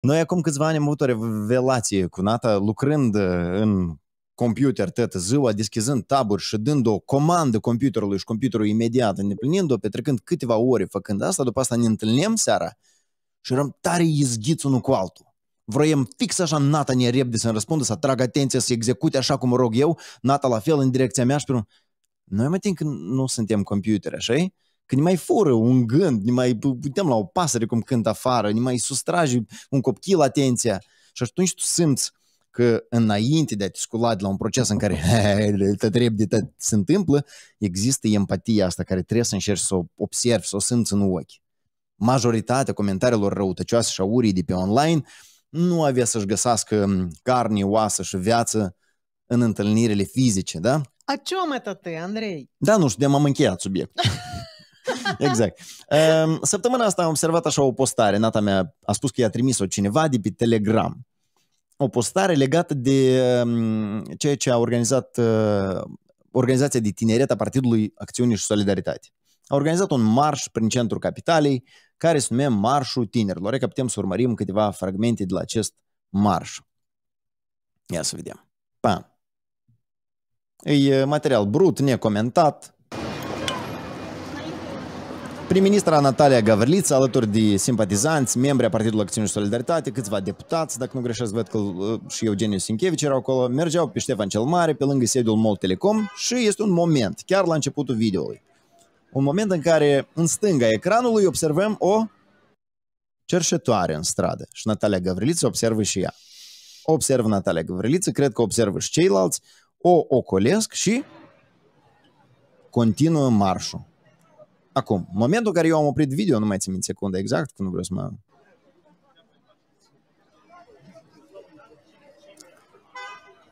Noi acum câțiva ani am avut o revelație cu Nata lucrând uh, în computer tot ziua, deschizând taburi și dând o comandă computerului și computerul imediat, îndeplinind-o, petrecând câteva ore făcând asta, după asta ne întâlnim seara și eram tare izghiți unul cu altul. Vroiem fix așa Nata ne repede să-mi răspundă, să atrag atenția, să execute așa cum rog eu, Nata la fel în direcția mea și pe Noi mai timp că nu suntem computere, așa că ne mai fură un gând, ne mai putem la o pasăre cum cântă afară, ne mai sustrage un copil atenția. Și atunci tu simți că înainte de a te scula de la un proces în care te trebuie de se întâmplă, există empatia asta care trebuie să încerci să o observi, să o simți în ochi. Majoritatea comentariilor răutăcioase și aurii de pe online nu avea să-și găsească carne, oasă și viață în întâlnirile fizice, da? A ce am Andrei? Da, nu știu, de m-am încheiat subiectul. Exact. Ehm, săptămâna asta am observat așa o postare. Nata mea a spus că i-a trimis-o cineva de pe Telegram. O postare legată de ehm, ceea ce a organizat ehm, organizația de tineret a Partidului Acțiuni și Solidaritate. A organizat un marș prin centrul capitalei care se numește Marșul Tinerilor. că putem să urmărim câteva fragmente de la acest marș. Ia să vedem. Pa, E material brut, necomentat, Prim-ministra Natalia Gavrliță, alături de simpatizanți, membri a Partidului Acțiunii și Solidaritate, câțiva deputați, dacă nu greșesc, văd că uh, și Eugeniu Sinchevici erau acolo, mergeau pe Ștefan cel Mare, pe lângă sediul Mol Telecom și este un moment, chiar la începutul videoului. Un moment în care, în stânga ecranului, observăm o cerșetoare în stradă și Natalia Gavrliță observă și ea. observă Natalia Gavrliță, cred că observă și ceilalți, o ocolesc și continuă marșul Acum, momentul în care eu am oprit video, nu mai țin minte secunda exact, că nu vreau să mă...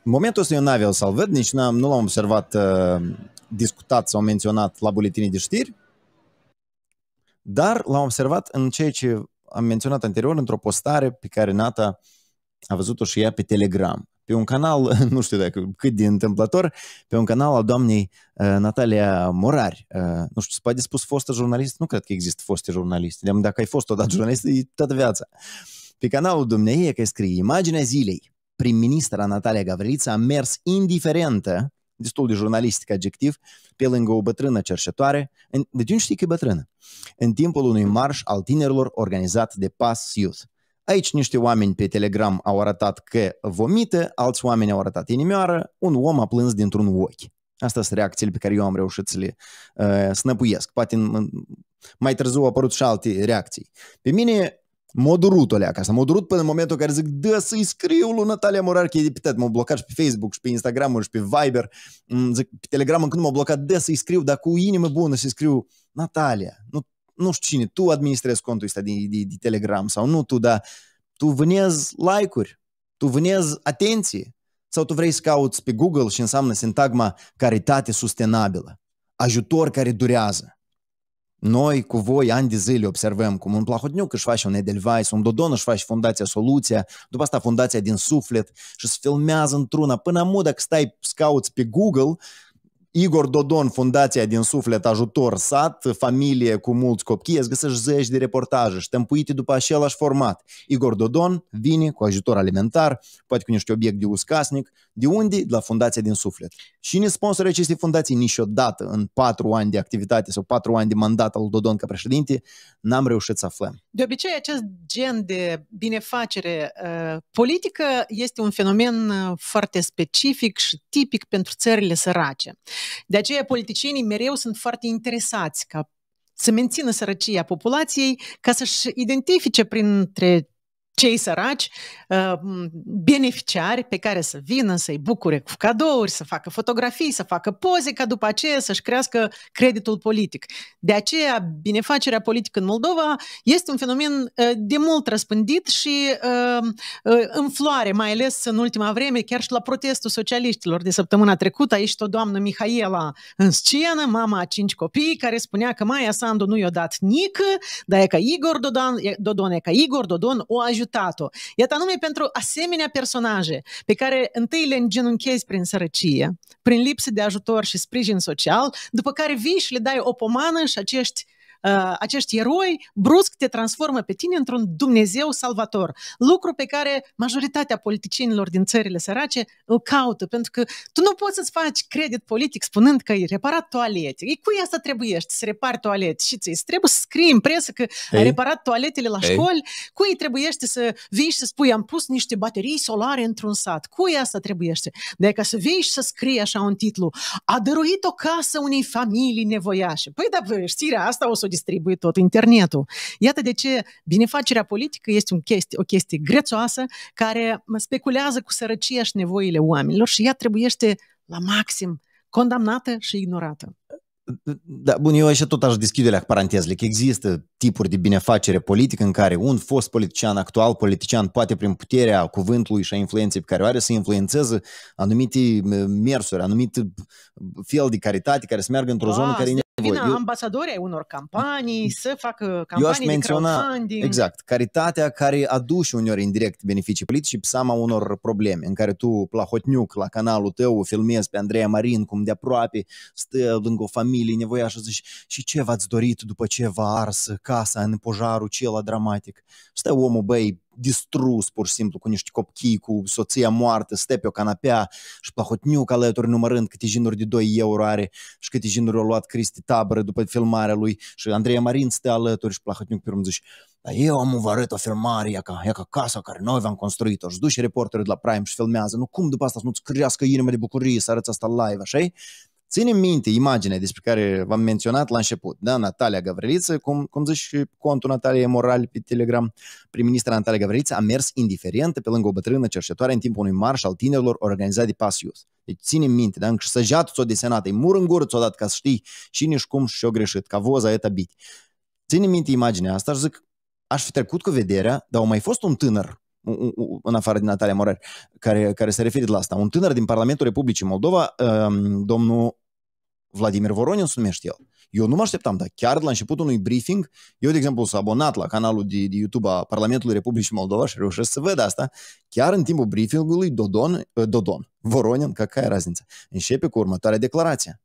momentul ăsta eu n-aveau să-l văd, nici nu l-am observat uh, discutat sau menționat la buletinii de știri, dar l-am observat în ceea ce am menționat anterior, într-o postare pe care Nata a văzut-o și ea pe Telegram pe un canal, nu știu dacă cât de întâmplător, pe un canal al doamnei uh, Natalia Morari. Uh, nu știu, poate spus fostă jurnalist, nu cred că există foste dar Dacă ai fost odată jurnalist, e toată viața. Pe canalul e că scrie Imaginea zilei. Prim-ministra Natalia Gavriliță a mers indiferentă, destul de jurnalistic adjectiv, pe lângă o bătrână de Deci nu știi că e bătrână. În timpul unui marș al tinerilor organizat de PAS Youth – Aici niște oameni pe Telegram au arătat că vomită, alți oameni au arătat inimioară, un om a plâns dintr-un ochi. Asta sunt reacțiile pe care eu am reușit să le uh, snăpuiesc. Poate mai târziu au apărut și alte reacții. Pe mine m-a durut o leacă asta. M-a durut până în momentul în care zic, dă să-i scriu lui Natalia Morarchie de pitet. M-a blocat și pe Facebook și pe Instagram și pe Viber. Mm, zic, pe Telegram când m-a blocat, dă să-i scriu, dar cu inimă bună să-i scriu Natalia, nu nu știu cine, tu administrezi contul ăsta de, de, de Telegram sau nu tu, dar tu vânezi like-uri, tu vânezi atenție. Sau tu vrei să cauți pe Google și înseamnă sintagma caritate sustenabilă, ajutor care durează. Noi cu voi ani de zile observăm cum un Plahotniuc își face un Edelweiss, un Dodon își face fundația Soluția, după asta fundația din suflet și se filmează într-una. Până mult dacă stai scauți cauți pe Google, Igor Dodon, Fundația din Suflet Ajutor Sat, familie cu mulți copii, îți găsești zeci de reportaje ștampuite după același format. Igor Dodon vine cu ajutor alimentar, poate cu niște obiect de uscasnic, de unde? De la Fundația din Suflet. Și ne sponsorii acestei fundații niciodată în patru ani de activitate sau patru ani de mandat al Dodon ca președinte, n-am reușit să aflăm. De obicei, acest gen de binefacere uh, politică este un fenomen uh, foarte specific și tipic pentru țările sărace. De aceea politicienii mereu sunt foarte interesați ca să mențină sărăcia populației, ca să-și identifice printre cei săraci, uh, beneficiari pe care să vină, să-i bucure cu cadouri, să facă fotografii, să facă poze, ca după aceea să-și crească creditul politic. De aceea, binefacerea politică în Moldova este un fenomen uh, de mult răspândit și uh, în floare, mai ales în ultima vreme, chiar și la protestul socialiștilor de săptămâna trecută, ieșit o doamnă Mihaela în scenă, mama a cinci copii, care spunea că Maia Sandu nu i-a dat nică, dar e ca Igor Dodon, Dodon e ca Igor Dodon o ajută uitat-o. Iată anume pentru asemenea personaje pe care întâi le îngenunchezi prin sărăcie, prin lipsă de ajutor și sprijin social, după care vii și le dai o pomană și acești Ă, acești eroi brusc te transformă pe tine într-un Dumnezeu salvator. Lucru pe care majoritatea politicienilor din țările sărace îl caută, pentru că tu nu poți să-ți faci credit politic spunând că ai reparat toalete. E cu asta trebuiești să repari toalete? Și ți trebuie să scrii în presă că ai reparat toaletele la ei? Cu ei trebuiește să vii și să spui am pus niște baterii solare într-un sat? Cui asta trebuiește? De ca să vii și să scrii așa un titlu. A dăruit o casă unei familii nevoiașe. Păi da, știrea asta o să o distribuie tot internetul. Iată de ce binefacerea politică este un chestie, o chestie grețoasă care speculează cu sărăcia și nevoile oamenilor și ea trebuiește la maxim condamnată și ignorată. Da, bun, eu așa tot aș deschide la parantezele, că există tipuri de binefacere politică în care un fost politician, actual politician, poate prin puterea cuvântului și a influenței pe care o are să influențeze anumite uh, mersuri, anumite uh, fel de caritate care să meargă într-o a, zonă care e nevoie. Eu... ambasadori ai unor campanii, să facă campanii Eu aș menționa, de crowdfunding. Exact, caritatea care aduce uneori indirect beneficii politice pe seama unor probleme în care tu, la Hotniuc, la canalul tău, filmezi pe Andreea Marin cum de aproape stă lângă o familie nevoiașă și, și ce v-ați dorit după ce v-a ars casa în pojarul acela dramatic. Stă omul, băi, distrus pur și simplu cu niște copchii, cu soția moartă, stă pe o canapea și plahotniuc alături numărând câte jinuri de 2 euro are și câte jinuri a luat Cristi Tabără după filmarea lui și Andreea Marin stă alături și plahotniuc pe urmă zici, dar eu am vărât o filmare, ea ca, ea ca casa care noi v-am construit-o și duce reporterul de la Prime și filmează. Nu cum după asta să nu-ți crească inima de bucurie să arăți asta live, așa Ține minte imaginea despre care v-am menționat la început, da? Natalia Gavriliță, cum, cum zici și contul Natalia Moral pe Telegram, prim-ministra Natalia Gavriliță a mers indiferentă pe lângă o bătrână cerșetoare în timpul unui marș al tinerilor organizat de PAS Youth. Deci ține minte, da? Încă săjat ți-o desenată, e mur în gură ți-o dat ca să știi și nici cum și-o greșit, ca voza e bit. Ține minte imaginea asta și zic, aș fi trecut cu vederea, dar au mai fost un tânăr în afară din Natalia Morar, care, care se referit la asta. Un tânăr din Parlamentul Republicii Moldova, um, domnul Vladimir Voronin se numește el. Eu nu mă așteptam, dar chiar la începutul unui briefing, eu, de exemplu, s-am abonat la canalul de, de YouTube a Parlamentului Republicii Moldova și reușesc să văd asta, chiar în timpul briefingului Dodon, uh, Dodon Voronin, ca care razniță, începe cu următoarea declarație.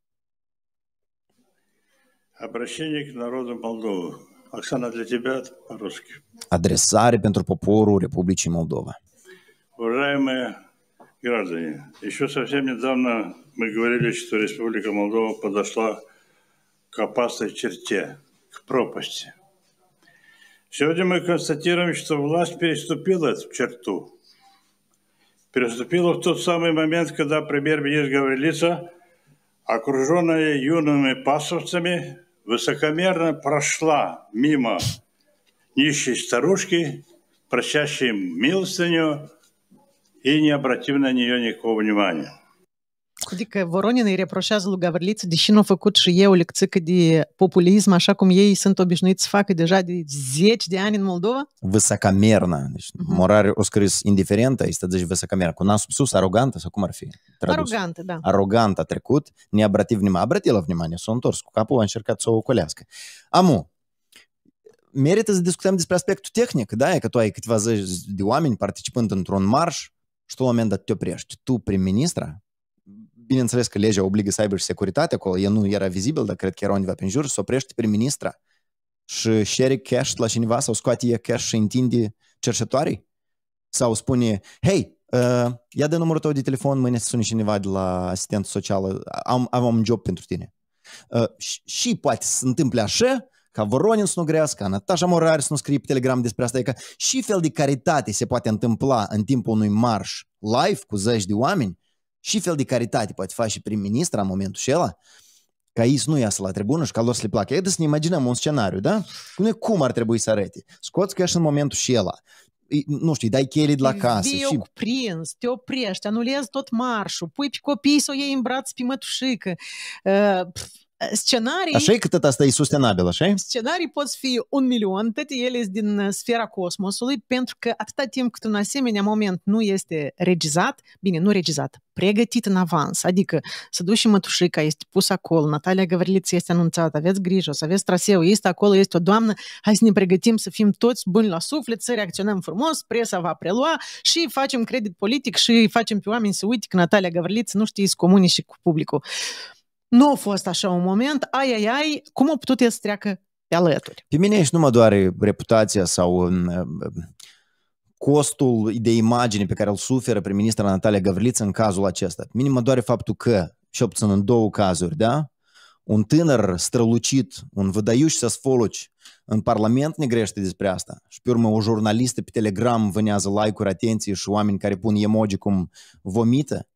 Обращение к народу Молдовы. Оксана, для тебя по-русски. Адресари pentru poporul Republicii Молдова. Уважаемые граждане, еще совсем недавно мы говорили, что Республика Молдова подошла к опасной черте, к пропасти. Сегодня мы констатируем, что власть переступила эту черту. Переступила в тот самый момент, когда премьер-министр Гаврилица, окруженная юными пасовцами, высокомерно прошла мимо нищей старушки, просящей милостыню, и не обратив на нее никакого внимания. Adică Voronin îi reproșează lui Gavriliță, deși nu a făcut și eu lecțică de populism, așa cum ei sunt obișnuiți să facă deja de zeci de ani în Moldova? Văsacamerna. Deci, uh-huh. Mhm. Morare o scris indiferentă, este deci văsacamerna. Cu nasul sus, arogantă sau cum ar fi? Tradus. Arogantă, da. Arogantă a trecut, ne-a abrativ nima, abratilă vnimanie, s-a întors cu capul, a încercat să o ocolească. Amu, merită să discutăm despre aspectul tehnic, da? E că tu ai câteva zeci de oameni participând într-un marș și tu la un moment dat te oprești. Tu, prim-ministra, bineînțeles că legea obligă să aibă și securitate acolo, el nu era vizibil, dar cred că era undeva prin jur, să oprește prin ministra și share cash la cineva sau scoate e cash și întinde cercetoarei? Sau spune, hei, uh, ia de numărul tău de telefon, mâine să sune cineva de la asistență socială, am, am un job pentru tine. Uh, și, și poate să se întâmple așa, ca Voronin să nu grească, ca Natasha Morar să nu scrie pe Telegram despre asta, e că și fel de caritate se poate întâmpla în timpul unui marș live cu zeci de oameni, și fel de caritate poate face și prim-ministra în momentul și ăla, ca ei să nu iasă la tribună și ca lor să le placă. Haideți să ne imaginăm un scenariu, da? Noi cum ar trebui să arăte? Scoți cash în momentul și ăla. Nu știu, dai cheile de la casă. Vii și... prins, te oprești, anulezi tot marșul, pui pe copii să o iei în braț pe mătușică. Uh, scenarii... Așa e cât asta e sustenabil, așa Scenarii pot fi un milion, toate ele sunt din sfera cosmosului, pentru că atâta timp cât un asemenea moment nu este regizat, bine, nu regizat, pregătit în avans, adică să duci mătușica, este pus acolo, Natalia Gavriliță este anunțată, aveți grijă, să aveți traseu, este acolo, este o doamnă, hai să ne pregătim să fim toți buni la suflet, să reacționăm frumos, presa va prelua și facem credit politic și facem pe oameni să uite că Natalia Gavriliță nu știe să comune și cu publicul. Nu a fost așa un moment, ai, ai, ai, cum a putut să treacă pe alături? Pe mine aici nu mă doare reputația sau um, costul de imagine pe care îl suferă prim-ministra Natalia Gavriliță în cazul acesta. Minim mă doare faptul că, și puțin în două cazuri, da? Un tânăr strălucit, un vădăiuș să sfoloci în Parlament ne grește despre asta. Și pe urmă o jurnalistă pe Telegram vânează like-uri, atenție și oameni care pun emoji cum vomită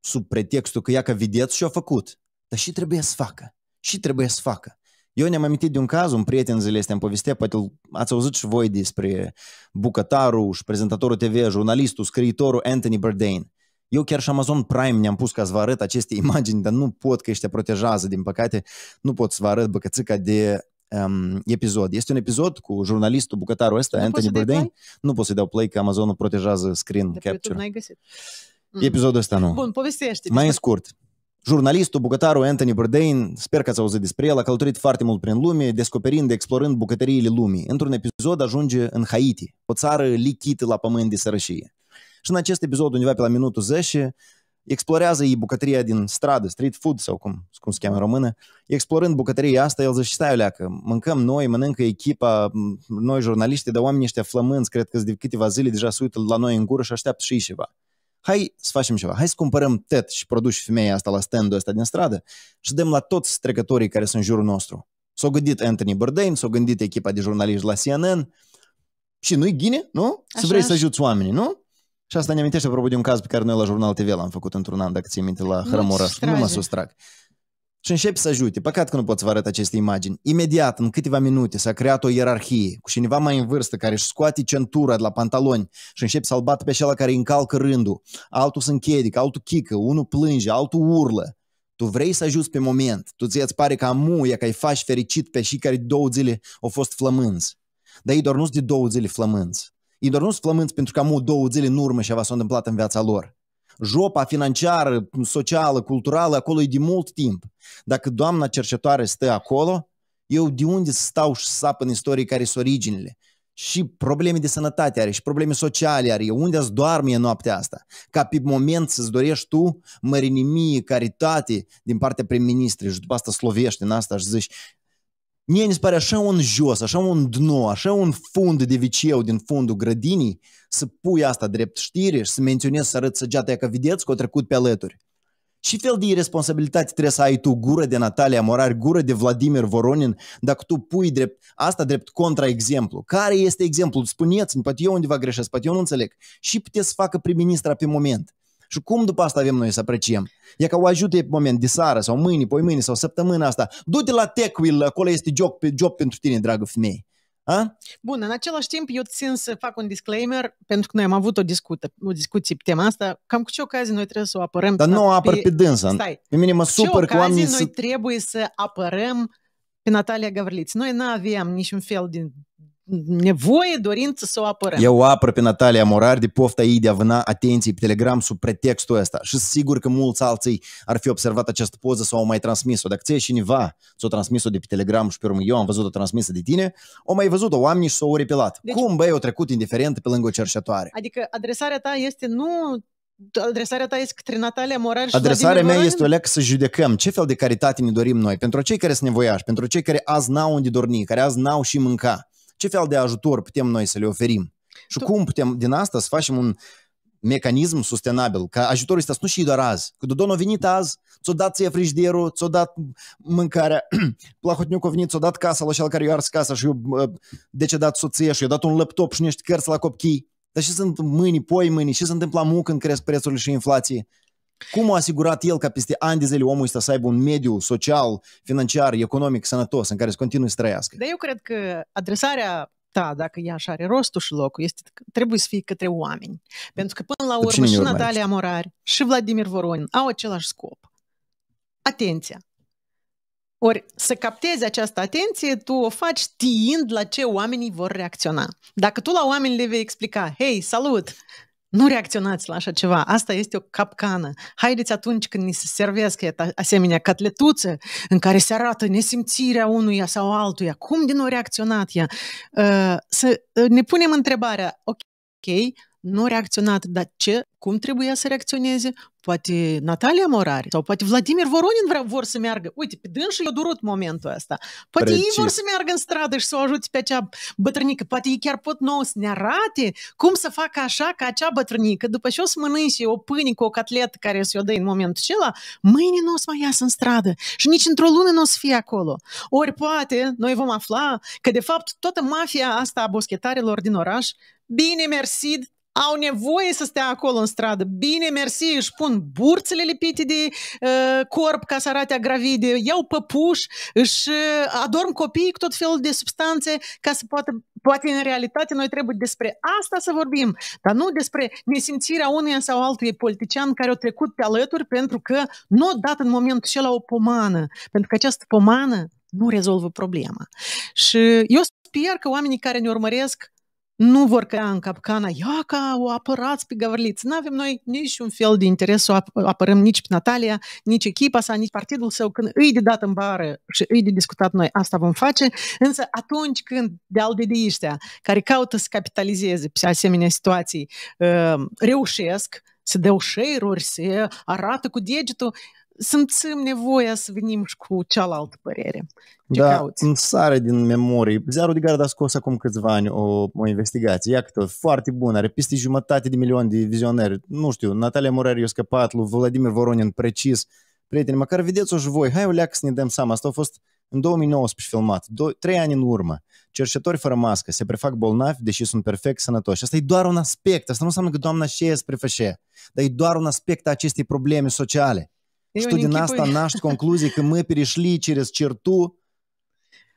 sub pretextul că ea că vedeți și-a făcut. Dar și trebuie să facă. Și trebuie să facă. Eu ne-am amintit de un caz, un prieten zilele astea îmi povestit. poate ați auzit și voi despre bucătarul și prezentatorul TV, jurnalistul, scriitorul Anthony Bourdain. Eu chiar și Amazon Prime ne-am pus ca să vă arăt aceste imagini, dar nu pot că ăștia protejează, din păcate, nu pot să vă arăt băcățica de um, episod. Este un episod cu jurnalistul, bucătarul ăsta, nu Anthony Bourdain. Nu pot să-i dau play că Amazonul protejează screen de capture. Episodul ăsta nu. Bun, povestește. Mai în scurt. Jurnalistul, bucătarul Anthony Bourdain, sper că ați auzit despre el, a călătorit foarte mult prin lume, descoperind, explorând bucătăriile lumii. Într-un episod ajunge în Haiti, o țară lichită la pământ de sărășie. Și în acest episod, undeva pe la minutul 10, explorează ei bucătăria din stradă, street food sau cum, cum se cheamă în română, explorând bucătăria asta, el zice, stai oleacă, mâncăm noi, mănâncă echipa, noi jurnaliști, dar oamenii ăștia flămânți, cred că de câteva zile deja se uită la noi în gură și așteaptă și ceva hai să facem ceva, hai să cumpărăm tet și și femeia asta la stand-ul ăsta din stradă și dăm la toți trecătorii care sunt în jurul nostru. S-a gândit Anthony Bourdain, s-a gândit echipa de jurnaliști la CNN și nu-i ghine, nu? Să vrei să ajuți oamenii, nu? Și asta ne amintește apropo de un caz pe care noi la Jurnal TV l-am făcut într-un an, dacă ții minte, la hrămură. Nu mă sustrag și începi să ajute. Păcat că nu pot să vă arăt aceste imagini. Imediat, în câteva minute, s-a creat o ierarhie cu cineva mai în vârstă care își scoate centura de la pantaloni și începe să-l bată pe acela care încalcă rândul. Altul se închedică, altul chică, unul plânge, altul urlă. Tu vrei să ajuți pe moment. Tu ți ți pare că amuia, că ai faci fericit pe și care două zile au fost flămânți. Dar ei doar nu sunt de două zile flămânți. Ei doar nu sunt flămânți pentru că amu două zile în urmă și a s-a întâmplat în viața lor jopa financiară, socială, culturală, acolo e de mult timp. Dacă doamna cercetoare stă acolo, eu de unde să stau și să sap în istorie care sunt originile? Și probleme de sănătate are, și probleme sociale are, unde îți doarme noaptea asta? Ca pe moment să-ți dorești tu mărinimie, caritate din partea prim ministrii și după asta slovești în asta și zici Mie mi se pare așa un jos, așa un dno, așa un fund de viceu din fundul grădinii să pui asta drept știri și să menționezi să arăți săgeata că vedeți că o trecut pe alături. Și fel de irresponsabilitate trebuie să ai tu gură de Natalia Morar, gură de Vladimir Voronin, dacă tu pui drept, asta drept contraexemplu. Care este exemplul? Spuneți-mi, poate eu undeva greșesc, poate eu nu înțeleg. Și puteți să facă prim-ministra pe moment. Și cum după asta avem noi să apreciem? E ca o ajută pe moment de seară sau mâine, poi mâine sau săptămâna asta. Du-te la Techwheel, acolo este job, job pentru tine, dragă femeie. A? Bun, în același timp eu țin să fac un disclaimer, pentru că noi am avut o, discută, o discuție pe tema asta, cam cu ce ocazie noi trebuie să o apărăm. Dar nu o apăr pe, pe dânsa. Stai. Pe mine mă supăr noi să... trebuie să apărăm pe Natalia Gavriliț. Noi nu aveam niciun fel din nevoie, dorință să o apărăm. Eu apăr pe Natalia Morar de pofta ei de a vâna atenții pe Telegram sub pretextul ăsta. Și sigur că mulți alții ar fi observat această poză sau au mai transmis-o. Dacă ție cineva ți-o transmis-o de pe Telegram și pe urmă eu am văzut-o transmisă de tine, o mai văzut-o oamenii și s-au repelat. Deci, Cum, băi, o trecut indiferent pe lângă o cerșătoare? Adică adresarea ta este nu adresarea ta este către Natalia Morar și Adresarea mea este o leacă să judecăm ce fel de caritate ne dorim noi, pentru cei care sunt nevoiași, pentru cei care azi n-au unde dormi, care azi n-au și mânca. Ce fel de ajutor putem noi să le oferim? Și tu... cum putem din asta să facem un mecanism sustenabil, ca ajutorul ăsta să nu și doar azi. Că Dodon a venit azi, ți-o dat ție frigiderul, ți-o dat mâncarea, Plahotniuc a venit, ți-o dat casa la cel care i-a ars casa și eu uh, decedat soție și i-a dat un laptop și niște cărți la copii. Dar ce sunt mâini, poi mâini, ce se întâmplă muc când cresc prețurile și inflație? Cum a asigurat el ca peste ani de zile omul ăsta să aibă un mediu social, financiar, economic, sănătos în care să continue să trăiască? Dar eu cred că adresarea ta, dacă ea așa are rostul și locul, este, trebuie să fie către oameni. Pentru că până la urmă și Natalia Morari și Vladimir Voronin au același scop. Atenția. Ori să captezi această atenție, tu o faci tiind la ce oamenii vor reacționa. Dacă tu la oameni le vei explica, hei, salut, nu reacționați la așa ceva. Asta este o capcană. Haideți atunci când ni se servesc asemenea catletuță în care se arată nesimțirea unuia sau altuia, cum din nou reacționat ea, ă, să ă, ne punem întrebarea, ok, nu reacționat, dar ce, cum trebuia să reacționeze? Poate Natalia Morari sau poate Vladimir Voronin vrea, vor să meargă. Uite, pe dâns și a durut momentul ăsta. Poate Precis. ei vor să meargă în stradă și să o ajute pe acea bătrânică. Poate ei chiar pot nouă să ne arate cum să facă așa ca acea bătrânică. După ce o să mănânce o pâine cu o catletă care să o dă în momentul acela, mâine nu o să mai iasă în stradă și nici într-o lună nu o să fie acolo. Ori poate noi vom afla că de fapt toată mafia asta a boschetarilor din oraș bine mersi, au nevoie să stea acolo în stradă. Bine, mersi, își pun burțele lipite de uh, corp ca să arate agravide, iau păpuși, își uh, adorm copiii cu tot felul de substanțe ca să poată Poate în realitate noi trebuie despre asta să vorbim, dar nu despre nesimțirea unuia sau altuia politician care au trecut pe alături pentru că nu a dat în momentul acela o pomană, pentru că această pomană nu rezolvă problema. Și eu sper că oamenii care ne urmăresc nu vor cădea în capcana, ia ca o apărați pe Gavriliț. Nu avem noi niciun fel de interes să o apărăm nici pe Natalia, nici echipa sa, nici partidul său. Când îi de dat în bară și îi de discutat noi, asta vom face, însă atunci când de de ăștia care caută să capitalizeze pe asemenea situații, ă, reușesc să dea share să arată cu degetul, simțim nevoia să venim și cu cealaltă părere. Ce da, cauți? îmi sare din memorie. Ziarul de Gard a scos acum câțiva ani o, o investigație. că foarte bună, are peste jumătate de milion de vizionări. Nu știu, Natalia Morar i-a scăpat, lui Vladimir Voronin precis. Prieteni, măcar vedeți-o și voi. Hai o leacă să ne dăm seama. Asta a fost în 2019 filmat, do- trei ani în urmă. cercetori fără mască se prefac bolnavi, deși sunt perfect sănătoși. Asta e doar un aspect. Asta nu înseamnă că doamna Șeia se prefășe. Dar e doar un aspect a acestei probleme sociale. Что нас asta наш конклюзий, că мы перешли через черту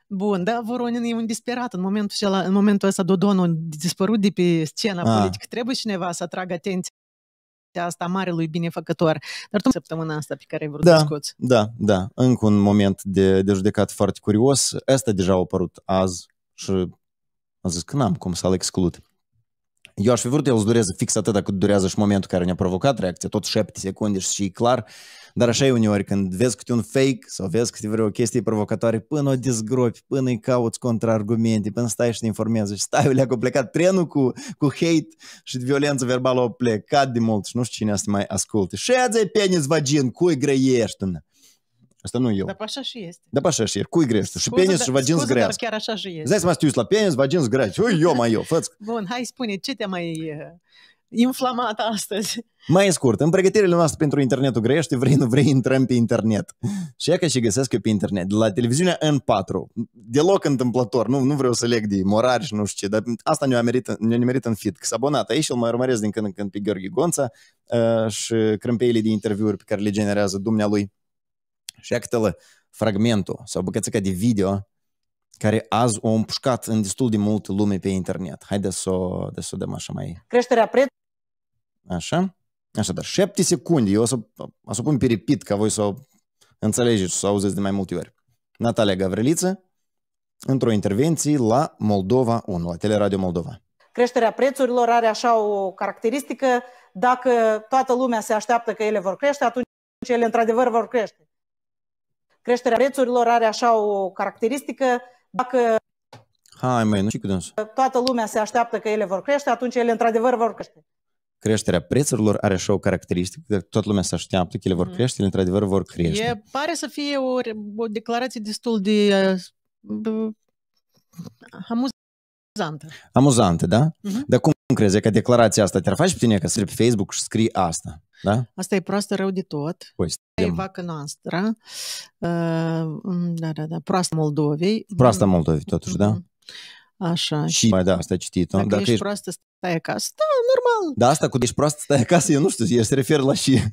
Bun, da, Voronin e un disperat în momentul, acela, în momentul ăsta Dodonul dispărut de pe scena A. politică. Trebuie cineva să atragă atenția asta marelui binefăcător. Dar tu săptămâna asta pe care ai vrut da, să scoți. Da, da, încă un moment de, de judecat foarte curios. Asta deja a apărut azi și am zis că n-am cum să-l exclud. Eu aș fi vrut el să dureze fix atât cât durează și momentul care ne-a provocat reacția, tot 7 secunde și e clar, dar așa e uneori când vezi câte un fake sau vezi câte vreo chestie provocatoare, până o dezgropi, până îi cauți contraargumente, până stai și te informezi și stai, le a plecat trenul cu, cu hate și violență verbală o plecat de mult și nu știu cine asta mai asculte. Și azi penis vagin, cui grăiești? Tână? Asta nu eu. Dar pe așa și este. Dar pe așa și e. Cui greu? Și penis și vagin zgreaz. chiar așa și este. Zai să mă stiu la penis, vagin zgreaz. Ui, eu mai eu, făți. Bun, hai spune, ce te mai uh, inflamat astăzi. Mai scurt, în pregătirile noastre pentru internetul grește, vrei nu vrei, intrăm pe internet. și e că și găsesc eu pe internet, la televiziunea N4, deloc întâmplător, nu, nu vreau să leg de morar și nu știu ce, dar asta ne-a merit, ne merit în fit, că s-a abonat aici, îl mai urmăresc din când în când pe Gheorghe Gonța uh, și crâmpeile de interviuri pe care le generează dumnealui și actele fragmentul sau bucățica de video care azi o împușcat în destul de multe lume pe internet. Haideți să o, de să o dăm așa mai... Creșterea preț... Așa. așa dar. 7 secunde. Eu o să, o să pun pe repeat ca voi să o înțelegeți și să o auziți de mai multe ori. Natalia Gavriliță, într-o intervenție la Moldova 1, la Teleradio Moldova. Creșterea prețurilor are așa o caracteristică, dacă toată lumea se așteaptă că ele vor crește, atunci ele într-adevăr vor crește creșterea prețurilor are așa o caracteristică, dacă Hai mai, nu știu cât Toată lumea se așteaptă că ele vor crește, atunci ele într-adevăr vor crește. Creșterea prețurilor are așa o caracteristică, toată lumea se așteaptă că ele vor mm. crește, ele într-adevăr vor crește. E, pare să fie o, o declarație destul de... Uh, am amuzantă. Amuzantă, da? Uh-huh. Dar cum crezi că declarația asta te-ar face pe tine că să pe Facebook și scrii asta? Da? Asta e proastă rău de tot. Păi, e vacă noastră. Uh, da, da, da. Proastă Moldovei. Proastă mm. Moldovei, totuși, uh-huh. da? Mm-hmm. Așa. Și mai da, asta citit. Dacă, dacă ești, ești proastă, stai acasă. Da, normal. Da, asta cu ești proastă, stai acasă, eu nu știu, ești se referă la și...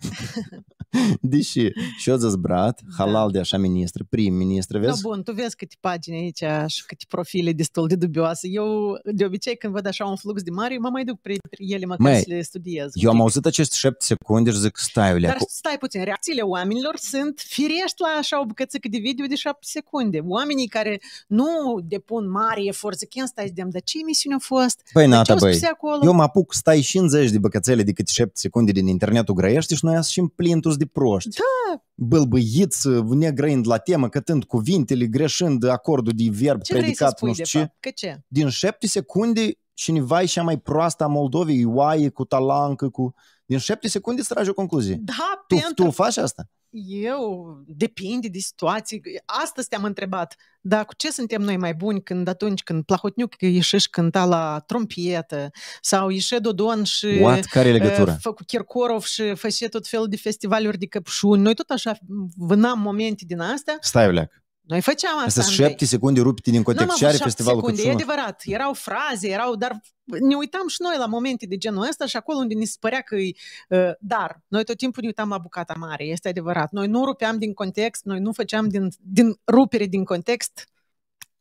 Deși și eu zis brat, da. halal de așa ministru, prim-ministru, da, vezi? Da, bun, tu vezi câte pagini aici și câte profile destul de dubioase. Eu, de obicei, când văd așa un flux de mare, mă mai duc printre ele măcar Măi, să le studiez. Eu am auzit acest 7 secunde și zic, stai, Dar cu... stai puțin, reacțiile oamenilor sunt firești la așa o bucățică de video de 7 secunde. Oamenii care nu depun mare efort, zic, stai, de dar ce emisiune a fost? Păi, nata, băi, eu mă apuc, stai 50 de bucățele de câte 7 secunde din internetul grăiești și noi așa și plintus de proști. Da. Bâlbâiți, negrăind la temă, cătând cuvintele, greșând acordul de verb, ce predicat, nu știu ce. Că ce. Din șapte secunde, cineva e cea mai proastă a Moldovei, oaie cu talancă, cu... Din șapte secunde să tragi o concluzie. Da, tu, pentru... tu faci asta? eu depinde de situații. Astăzi te-am întrebat, dar cu ce suntem noi mai buni când atunci când Plahotniuc și cânta la trompietă sau ieșe Dodon și What? Care e uh, legătura? Fă, cu Kirkorov și făcea tot felul de festivaluri de căpșuni. Noi tot așa vânam momente din astea. Stai, Oleac. Noi făceam asta. Asta șapte secunde rupte din context. Nu nu, festivalul secunde, E adevărat. Erau fraze, erau, dar ne uitam și noi la momente de genul ăsta și acolo unde ne părea că e ă, dar. Noi tot timpul ne uitam la bucata mare, este adevărat. Noi nu rupeam din context, noi nu făceam din, din rupere din context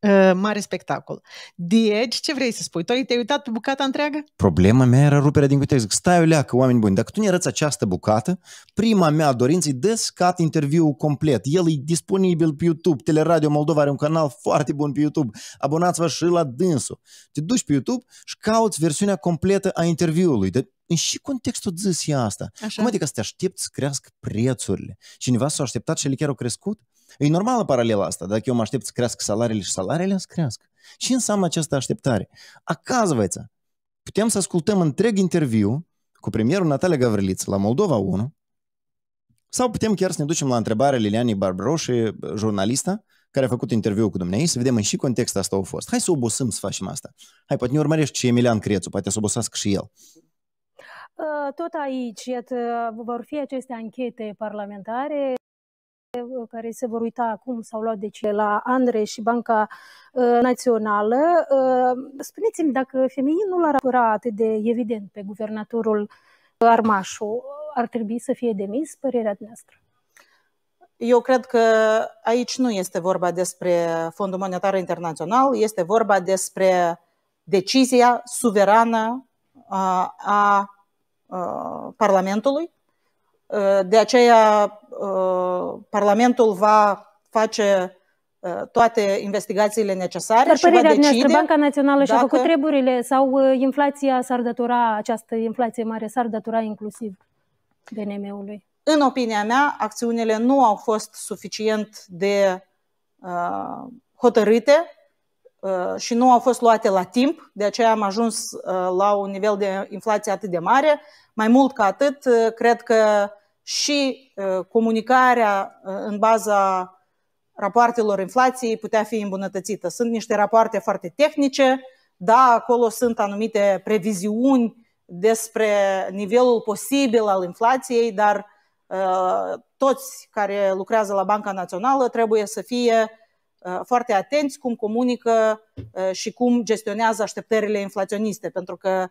Ă, mare spectacol. Deci, ce vrei să spui? Tu te-ai uitat pe bucata întreagă? Problema mea era ruperea din context. Zic, stai o leacă, oameni buni, dacă tu ne arăți această bucată, prima mea dorință e descat interviul complet. El e disponibil pe YouTube. Teleradio Moldova are un canal foarte bun pe YouTube. Abonați-vă și la dânsul. Te duci pe YouTube și cauți versiunea completă a interviului. De în și contextul zis e asta? Așa. Cum adică să te aștepți să crească prețurile? Cineva s-a așteptat și ele chiar au crescut? E normală paralela asta. Dacă eu mă aștept să crească salariile și salariile să crească. Și înseamnă această așteptare? Acazvață, putem să ascultăm întreg interviu cu premierul Natalia Gavriliță la Moldova 1 sau putem chiar să ne ducem la întrebarea Lilianei Barbaroșe, jurnalista, care a făcut interviu cu dumneavoastră, să vedem în și context asta a fost. Hai să obosăm să facem asta. Hai, poate ne urmărești și Emilian Crețu, poate să obosească și el. Ă, tot aici, iată, vor fi aceste anchete parlamentare Uh, care se vor uita acum, s-au luat decizii la Andrei și Banca uh, Națională. Uh, spuneți-mi dacă femeii nu l-ar apăra atât de evident pe guvernatorul Armașu, ar trebui să fie demis, părerea noastră? Eu cred că aici nu este vorba despre Fondul Monetar Internațional, este vorba despre decizia suverană a Parlamentului Ă, de aceea, ă, Parlamentul va face ă, toate investigațiile necesare Dar și va decide... noastră, Banca Națională dacă... și-a făcut treburile sau inflația s-ar datora, această inflație mare s-ar datora inclusiv BNM-ului? În opinia mea, acțiunile nu au fost suficient de uh, hotărâte uh, și nu au fost luate la timp, de aceea am ajuns uh, la un nivel de inflație atât de mare. Mai mult ca atât, uh, cred că și uh, comunicarea uh, în baza rapoartelor inflației putea fi îmbunătățită. Sunt niște rapoarte foarte tehnice, da, acolo sunt anumite previziuni despre nivelul posibil al inflației, dar uh, toți care lucrează la Banca Națională trebuie să fie foarte atenți cum comunică și cum gestionează așteptările inflaționiste, pentru că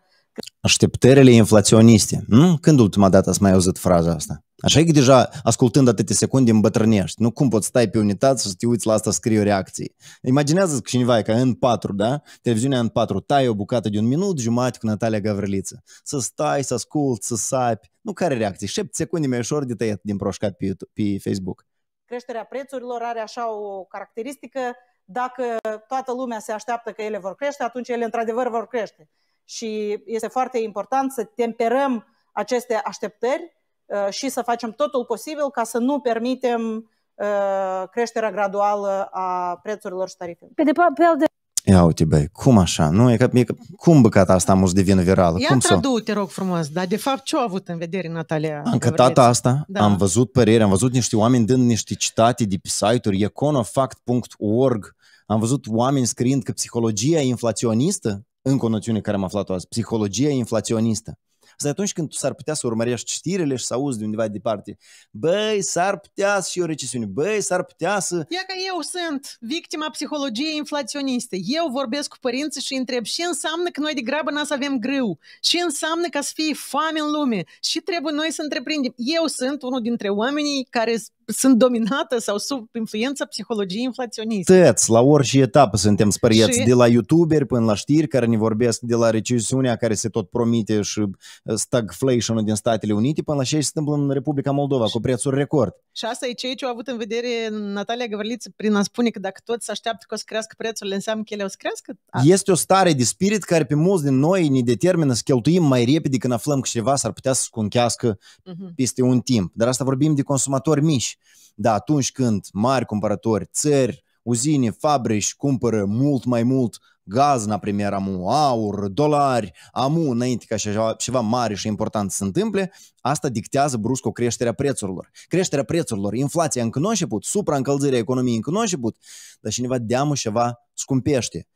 Așteptările inflaționiste. Nu? Când ultima dată ați mai auzit fraza asta? Așa că deja, ascultând atâtea secunde, îmbătrânești. Nu cum poți stai pe unitate să te uiți la asta scrie o reacție. Imaginează că cineva e ca în patru, da? Televiziunea în patru, tai o bucată de un minut, jumătate cu Natalia Gavriliță. Să stai, să asculti, să sapi. Nu care reacție? 7 secunde mai ușor de tăiat din proșcat pe, YouTube, pe Facebook. Creșterea prețurilor are așa o caracteristică dacă toată lumea se așteaptă că ele vor crește, atunci ele într-adevăr vor crește și este foarte important să temperăm aceste așteptări uh, și să facem totul posibil ca să nu permitem uh, creșterea graduală a prețurilor și tarifelor. Pe de, pe de... Ia uite, băi, cum așa? Nu, e că, e că cum băcata asta mus vină virală? Ia cum tradu, te rog frumos, dar de fapt ce a avut în vedere Natalia? Am cătat asta, da. am văzut păreri, am văzut niște oameni dând niște citate de pe site-uri, econofact.org, am văzut oameni scriind că psihologia inflaționistă încă o noțiune care am aflat-o azi, psihologia inflaționistă. Asta atunci când s-ar putea să urmărești știrile și să auzi de undeva departe. Băi, s-ar putea să și o recesiune. Băi, s-ar putea să... Ia că eu sunt victima psihologiei inflaționiste. Eu vorbesc cu părinții și întreb ce înseamnă că noi de grabă n să avem grâu, ce înseamnă ca să fie foame în lume și trebuie noi să întreprindem. Eu sunt unul dintre oamenii care sunt dominată sau sub influența psihologiei inflaționiste. Tăți, la orice etapă suntem spăriați, și... de la youtuberi până la știri care ne vorbesc de la recesiunea care se tot promite și uh, stagflation din Statele Unite până la ce se întâmplă în Republica Moldova și... cu prețuri record. Și asta e ceea ce au avut în vedere Natalia Gavriliță prin a spune că dacă toți se așteaptă că o să crească prețurile, înseamnă că ele o să crească? Asta. Este o stare de spirit care pe mulți din noi ne determină să cheltuim mai repede când aflăm că ceva s-ar putea să scunchească uh-huh. peste un timp. Dar asta vorbim de consumatori mici. Dar atunci când mari cumpărători, țări, uzine, fabrici cumpără mult mai mult gaz, na primer, amu aur, dolari, amu înainte ca așa ceva mare și important să se întâmple, asta dictează brusc o creștere prețurilor. Creșterea prețurilor, inflația încă nu a început, supraîncălzirea economiei încă nu a început, dar cineva deamă ceva scumpește.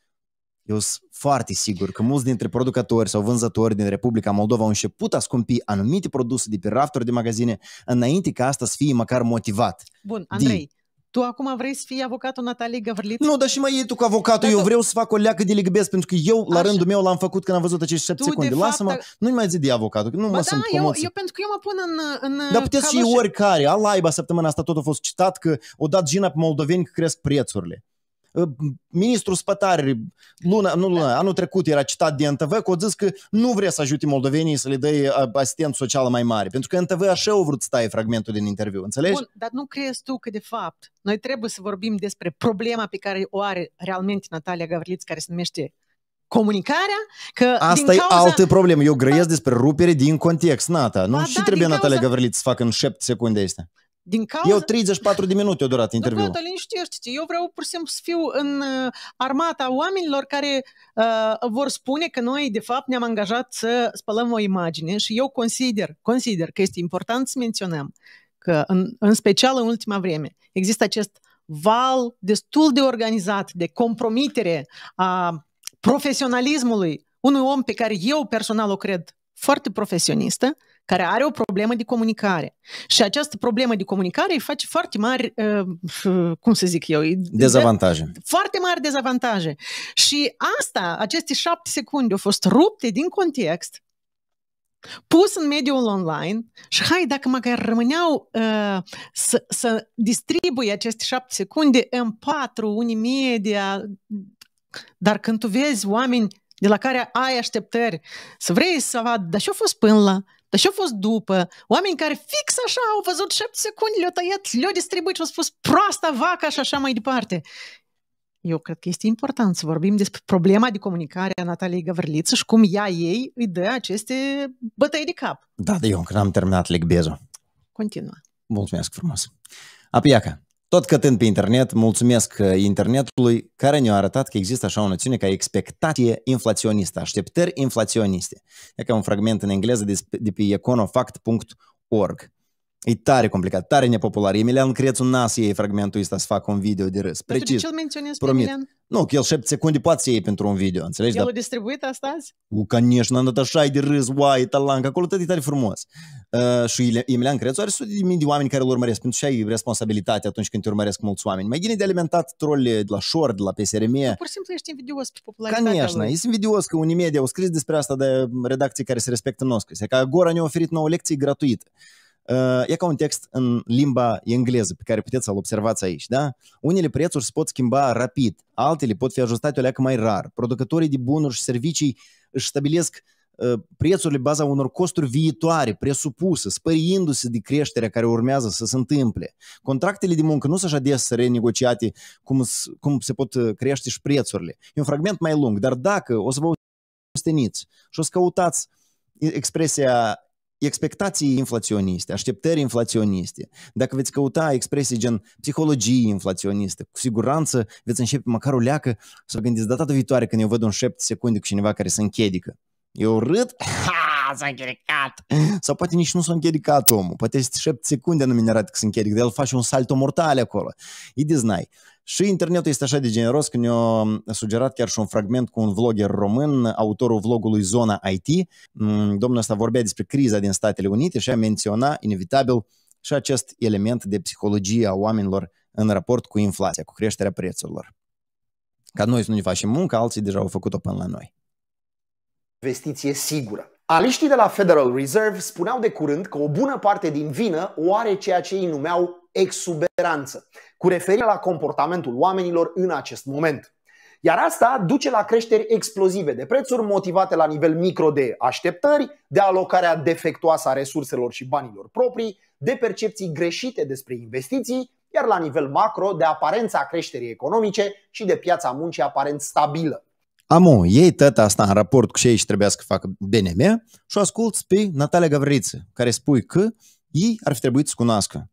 Eu sunt foarte sigur că mulți dintre producători sau vânzători din Republica Moldova au început a scumpi anumite produse de pe rafturi de magazine înainte ca asta să fie măcar motivat. Bun, Andrei, de... Tu acum vrei să fii avocatul Natalie Gavriliț? Nu, dar și mai e tu cu avocatul. Da, eu da. vreau să fac o leacă de ligbez, pentru că eu, la Așa. rândul meu, l-am făcut când am văzut acești 7 secunde. Lasă-mă, a... nu-i mai zic de avocatul, că nu ba mă da, sunt eu, eu, pentru că eu mă pun în, în Dar puteți și oricare. Alaiba săptămâna asta tot a fost citat că o dat gina pe moldoveni că cresc prețurile ministrul spătari, luna, nu luna, anul trecut era citat de NTV, că au zis că nu vrea să ajute moldovenii să le dai asistență social mai mare, pentru că NTV așa au vrut să taie fragmentul din interviu, înțelegi? Bun, dar nu crezi tu că de fapt noi trebuie să vorbim despre problema pe care o are realmente Natalia Gavriliț, care se numește comunicarea, că Asta din cauza... e altă problemă. Eu grăiesc da. despre rupere din context, Nata. Nu? Ba, și da, trebuie Natalia cauza... să facă în șept secunde este. Din cauza... Eu 34 de minute au durat interviul. Da, liniștește-te. Eu vreau pur și simplu să fiu în uh, armata oamenilor care uh, vor spune că noi, de fapt, ne-am angajat să spălăm o imagine și eu consider, consider că este important să menționăm că, în, în special în ultima vreme, există acest val destul de organizat de compromitere a profesionalismului unui om pe care eu personal o cred foarte profesionistă, care are o problemă de comunicare. Și această problemă de comunicare îi face foarte mari, uh, cum să zic eu, dezavantaje. Foarte mari dezavantaje. Și asta, aceste șapte secunde au fost rupte din context, pus în mediul online și hai dacă măcar rămâneau uh, să, să distribuie aceste șapte secunde în patru media dar când tu vezi oameni de la care ai așteptări, să vrei să vad, dar și a fost până la, dar și-a fost după, oameni care fix așa au văzut 7 secunde, le-au tăiat, le-au distribuit și au spus proasta vaca și așa mai departe. Eu cred că este important să vorbim despre problema de comunicare a Nataliei Gavriliță și cum ea ei îi dă aceste bătăi de cap. Da, de da, eu că n-am terminat legbezul. Continua. Mulțumesc frumos. Apiaca, tot cătând pe internet, mulțumesc uh, internetului care ne-a arătat că există așa o noțiune ca expectație inflaționistă, așteptări inflaționiste. E ca un fragment în engleză de, de pe econofact.org. E tare complicat, tare nepopular. Emilian Crețu n-a să iei fragmentul ăsta să facă un video de râs. Precis. De ce îl menționez pe Emilian? Nu, că el 7 secunde poate să iei pentru un video, înțelegi? El Dar... a distribuit asta azi? U, am dat așa e de râs, uai, talanca, acolo tot e tare frumos. Uh, și Emilian Crețu are sute de mii de oameni care îl urmăresc, pentru că ai responsabilitate atunci când te urmăresc mulți oameni. Mai bine de alimentat trolle de la Shor, de la PSRM. Tu pur și simplu ești invidios pe popularitatea Конечно, lui. ești invidios că unii media au scris despre asta de redacții care se respectă nostru. Că Agora ne-a oferit nouă lecții gratuite e ca un text în limba engleză pe care puteți să-l observați aici, da? Unele prețuri se pot schimba rapid, altele pot fi ajustate o leacă mai rar. Producătorii de bunuri și servicii își stabilesc prețurile baza unor costuri viitoare, presupuse, spăriindu-se de creșterea care urmează să se întâmple. Contractele de muncă nu sunt așa des renegociate cum, cum se pot crește și prețurile. E un fragment mai lung, dar dacă o să vă steniți și o să căutați expresia expectații inflaționiste, așteptări inflaționiste. Dacă veți căuta expresii gen psihologie inflaționiste, cu siguranță veți începe măcar o leacă să vă gândiți data viitoare când eu văd un șept secunde cu cineva care se închedică. Eu râd, ha, s-a închedicat. Sau poate nici nu s-a închedicat omul. Poate este șept secunde mi ne arată că se închirică, de el face un salto mortal acolo. E de și internetul este așa de generos că ne-a sugerat chiar și un fragment cu un vlogger român, autorul vlogului Zona IT. Mm, domnul ăsta vorbea despre criza din Statele Unite și a menționat inevitabil și acest element de psihologie a oamenilor în raport cu inflația, cu creșterea prețurilor. Ca noi să nu ne facem muncă, alții deja au făcut-o până la noi. Investiție sigură. Aliștii de la Federal Reserve spuneau de curând că o bună parte din vină o are ceea ce ei numeau exuberanță, cu referire la comportamentul oamenilor în acest moment. Iar asta duce la creșteri explozive de prețuri motivate la nivel micro de așteptări, de alocarea defectuoasă a resurselor și banilor proprii, de percepții greșite despre investiții, iar la nivel macro de aparența creșterii economice și de piața muncii aparent stabilă. Amu, ei tot asta în raport cu ce ei trebuia să facă BNM și o ascult pe Natalia Gavriță, care spui că ei ar fi trebuit să cunoască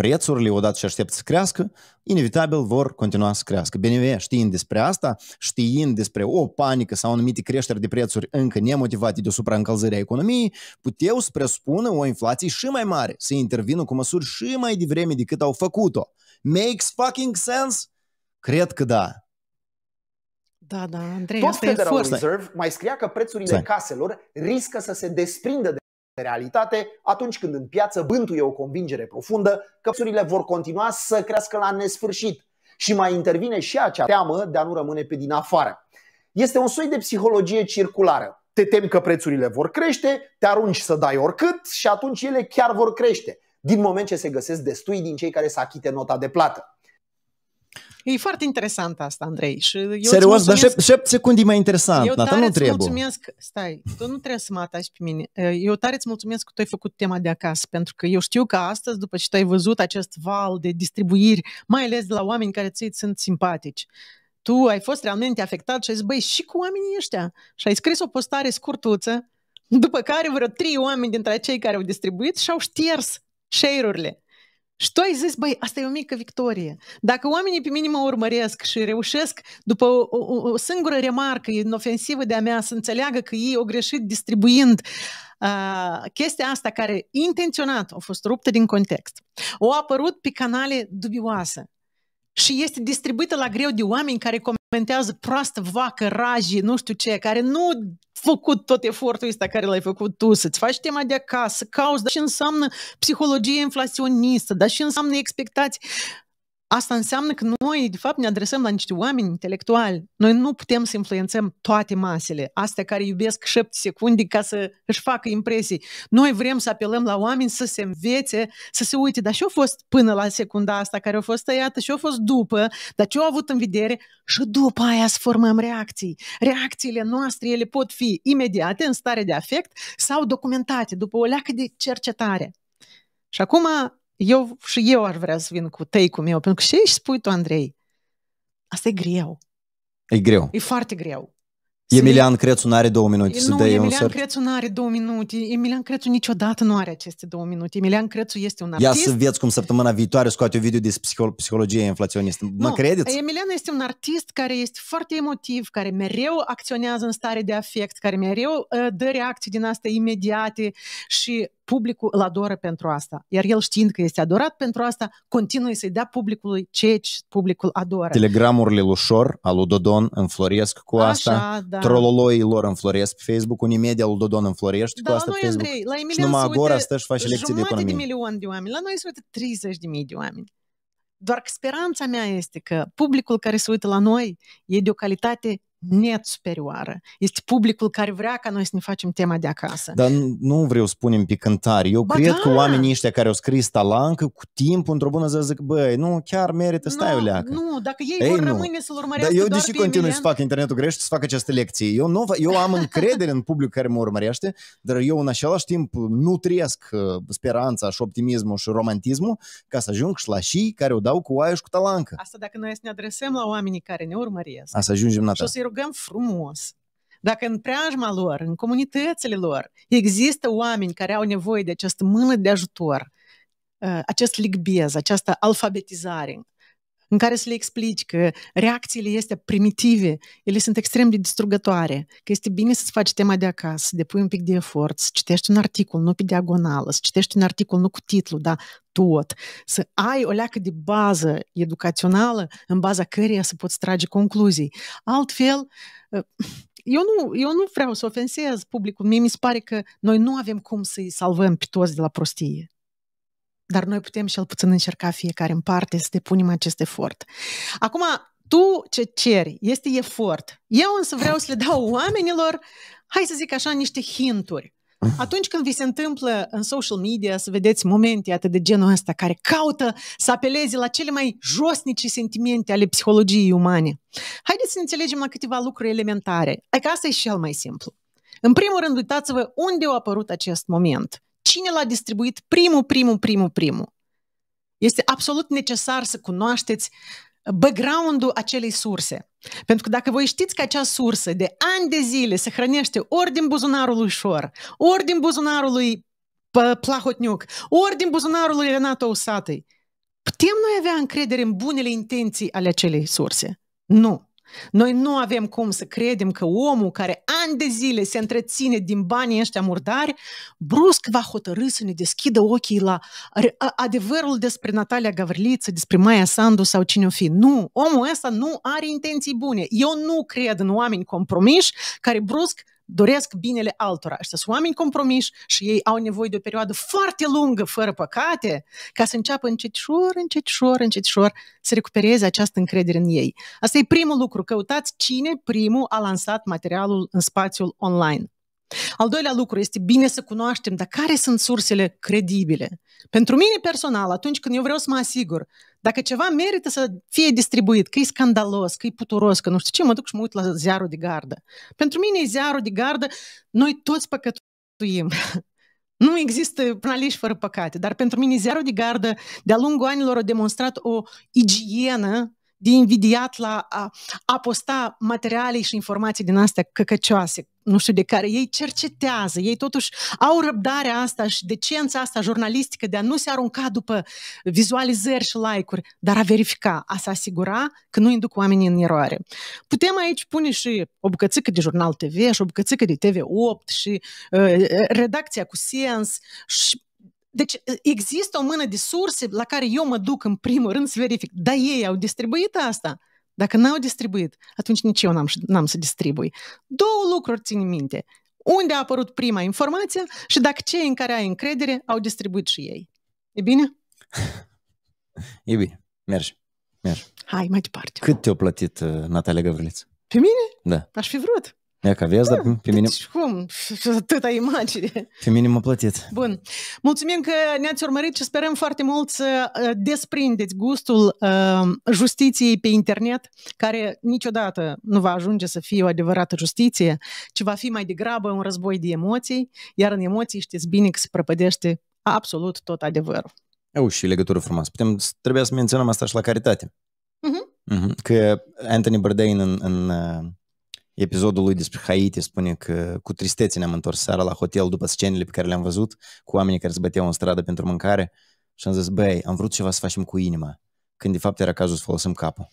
prețurile, odată ce aștept să crească, inevitabil vor continua să crească. BNV știind despre asta, știind despre o panică sau anumite creșteri de prețuri încă nemotivate de supraîncălzirea economiei, puteau să presupună o inflație și mai mare, să intervină cu măsuri și mai devreme decât au făcut-o. Makes fucking sense? Cred că da. Da, da, Andrei, Tot Federal Reserve mai scria că prețurile Sine. caselor riscă să se desprindă de realitate atunci când în piață bântuie o convingere profundă că prețurile vor continua să crească la nesfârșit și mai intervine și acea teamă de a nu rămâne pe din afară. Este un soi de psihologie circulară. Te temi că prețurile vor crește, te arunci să dai oricât și atunci ele chiar vor crește, din moment ce se găsesc destui din cei care să achite nota de plată. E foarte interesant asta, Andrei. Și eu Serios, dar 7, 7 secunde e mai interesant. Eu tare nu trebuie. mulțumesc, stai, tu nu trebuie să mă atași pe mine. Eu tare îți mulțumesc că tu ai făcut tema de acasă, pentru că eu știu că astăzi, după ce tu ai văzut acest val de distribuiri, mai ales de la oameni care ți sunt simpatici, tu ai fost realmente afectat și ai zis, băi, și cu oamenii ăștia. Și ai scris o postare scurtuță, după care vreo trei oameni dintre cei care au distribuit și-au șters share-urile. Și tu ai zis, băi, asta e o mică victorie. Dacă oamenii pe mine mă urmăresc și reușesc, după o, o, o singură remarcă inofensivă de-a mea, să înțeleagă că ei au greșit distribuind uh, chestia asta care intenționat a fost ruptă din context, o apărut pe canale dubioase și este distribuită la greu de oameni care comentează proastă vacă, raji, nu știu ce, care nu făcut tot efortul ăsta care l-ai făcut tu, să-ți faci tema de acasă, cauți, dar și înseamnă psihologie inflaționistă, dar și înseamnă expectații Asta înseamnă că noi, de fapt, ne adresăm la niște oameni intelectuali. Noi nu putem să influențăm toate masele, astea care iubesc șapte secunde ca să își facă impresii. Noi vrem să apelăm la oameni să se învețe, să se uite, dar și-a fost până la secunda asta care a fost tăiată, și-a fost după, dar ce-a avut în vedere și după aia să formăm reacții. Reacțiile noastre, ele pot fi imediate, în stare de afect, sau documentate, după o leacă de cercetare. Și acum eu și eu ar vrea să vin cu tei cu meu, pentru că ce își spui tu, Andrei? Asta e greu. E greu. E foarte greu. Emilian Crețu nu are două minute să dea un Emilian sort. Crețu nu are două minute. Emilian Crețu niciodată nu are aceste două minute. Emilian Crețu este un artist. Ia să vezi cum săptămâna viitoare scoate un video despre psihologie inflaționistă. Mă credeți? Emilian este un artist care este foarte emotiv, care mereu acționează în stare de afect, care mereu uh, dă reacții din asta imediate și publicul îl adoră pentru asta. Iar el știind că este adorat pentru asta, continuă să-i dea publicului ceea ce publicul adoră. Telegramurile lui al lui Dodon, înfloresc cu asta. da. Trololoii lor înfloresc pe Facebook, Unimedia lui Dodon înflorește da, cu asta pe Facebook. Andrei, la Emilia și numai Agora stă și face lecții de economie. de milion de oameni, la noi se uită 30 de mii de oameni. Doar că speranța mea este că publicul care se uită la noi e de o calitate net superioară. Este publicul care vrea ca noi să ne facem tema de acasă. Dar nu vreau să punem pe Eu ba cred da. că oamenii ăștia care au scris talancă cu timpul, într-o bună zi zic, băi, nu, chiar merită, stai nu, o leacă. Nu, dacă ei, ei vor nu. rămâne să-l urmărească Dar eu deși continui să fac internetul greșit, să fac această lecție. Eu, nu, eu am încredere în public care mă urmărește, dar eu în același timp nutriesc speranța și optimismul și romantismul ca să ajung și la și care o dau cu oaie și cu talancă. Asta dacă noi să ne adresăm la oamenii care ne urmăresc. Asta ajungem la Și rugăm frumos dacă în preajma lor, în comunitățile lor, există oameni care au nevoie de această mână de ajutor, uh, acest ligbez, această alfabetizare, în care să le explici că reacțiile este primitive, ele sunt extrem de distrugătoare, că este bine să-ți faci tema de acasă, să depui un pic de efort, să citești un articol, nu pe diagonală, să citești un articol nu cu titlu, dar tot, să ai o leacă de bază educațională în baza căreia să poți trage concluzii. Altfel, ă, eu nu, eu nu vreau să ofensez publicul, mie mi se pare că noi nu avem cum să-i salvăm pe toți de la prostie dar noi putem cel puțin încerca fiecare în parte să depunem acest efort. Acum, tu ce ceri este efort. Eu însă vreau să le dau oamenilor, hai să zic așa, niște hinturi. Atunci când vi se întâmplă în social media să vedeți momente atât de genul ăsta care caută să apeleze la cele mai josnice sentimente ale psihologiei umane, haideți să înțelegem la câteva lucruri elementare. Adică asta e cel mai simplu. În primul rând, uitați-vă unde a apărut acest moment cine l-a distribuit primul, primul, primul, primul. Este absolut necesar să cunoașteți background-ul acelei surse. Pentru că dacă voi știți că acea sursă de ani de zile se hrănește ori din buzunarul lui Șor, ori din buzunarul lui Plahotniuc, ori din buzunarul lui Renato Usatăi, putem noi avea încredere în bunele intenții ale acelei surse? Nu. Noi nu avem cum să credem că omul care ani de zile se întreține din banii ăștia murdari, brusc va hotărâ să ne deschidă ochii la adevărul despre Natalia Gavriliță, despre Maia Sandu sau cine o fi. Nu, omul ăsta nu are intenții bune. Eu nu cred în oameni compromiși care brusc doresc binele altora. Ăștia sunt oameni compromiși și ei au nevoie de o perioadă foarte lungă, fără păcate, ca să înceapă încetșor, încetșor, încetșor să recupereze această încredere în ei. Asta e primul lucru. Căutați cine primul a lansat materialul în spațiul online. Al doilea lucru este bine să cunoaștem, dar care sunt sursele credibile? Pentru mine personal, atunci când eu vreau să mă asigur, dacă ceva merită să fie distribuit, că e scandalos, că e puturos, că nu știu ce, mă duc și mă uit la ziarul de gardă. Pentru mine e ziarul de gardă, noi toți păcătuim. Nu există jurnaliști fără păcate, dar pentru mine ziarul de gardă de-a lungul anilor a demonstrat o igienă de invidiat la a, a posta materiale și informații din astea căcăcioase, nu știu de care, ei cercetează, ei totuși au răbdarea asta și decența asta jurnalistică de a nu se arunca după vizualizări și like-uri, dar a verifica, a se asigura că nu induc oamenii în eroare. Putem aici pune și o bucățică de jurnal TV și o bucățică de TV8 și uh, redacția cu sens și deci există o mână de surse la care eu mă duc în primul rând să verific. Dar ei au distribuit asta? Dacă n-au distribuit, atunci nici eu n-am, n-am să distribui. Două lucruri în minte. Unde a apărut prima informație și dacă cei în care ai încredere au distribuit și ei. E bine? E bine. Mergi. Mergi. Hai, mai departe. Cât te-a plătit uh, Natalia Gavriliță? Pe mine? Da. Aș fi vrut. Ia că vezi, da, dar pe mine... Deci cum? Atâta imagine. Pe mine mă plătiți. Bun. Mulțumim că ne-ați urmărit și sperăm foarte mult să desprindeți gustul uh, justiției pe internet, care niciodată nu va ajunge să fie o adevărată justiție, ci va fi mai degrabă un război de emoții, iar în emoții știți bine că se prăpădește absolut tot adevărul. Eu și legătură frumoasă. Putem, trebuie să menționăm asta și la caritate. Uh-huh. Uh-huh. Că Anthony Bourdain în, în episodul lui despre Haiti spune că cu tristețe ne-am întors seara la hotel după scenele pe care le-am văzut, cu oamenii care se băteau în stradă pentru mâncare și am zis, băi, am vrut ceva să facem cu inima, când de fapt era cazul să folosim capul.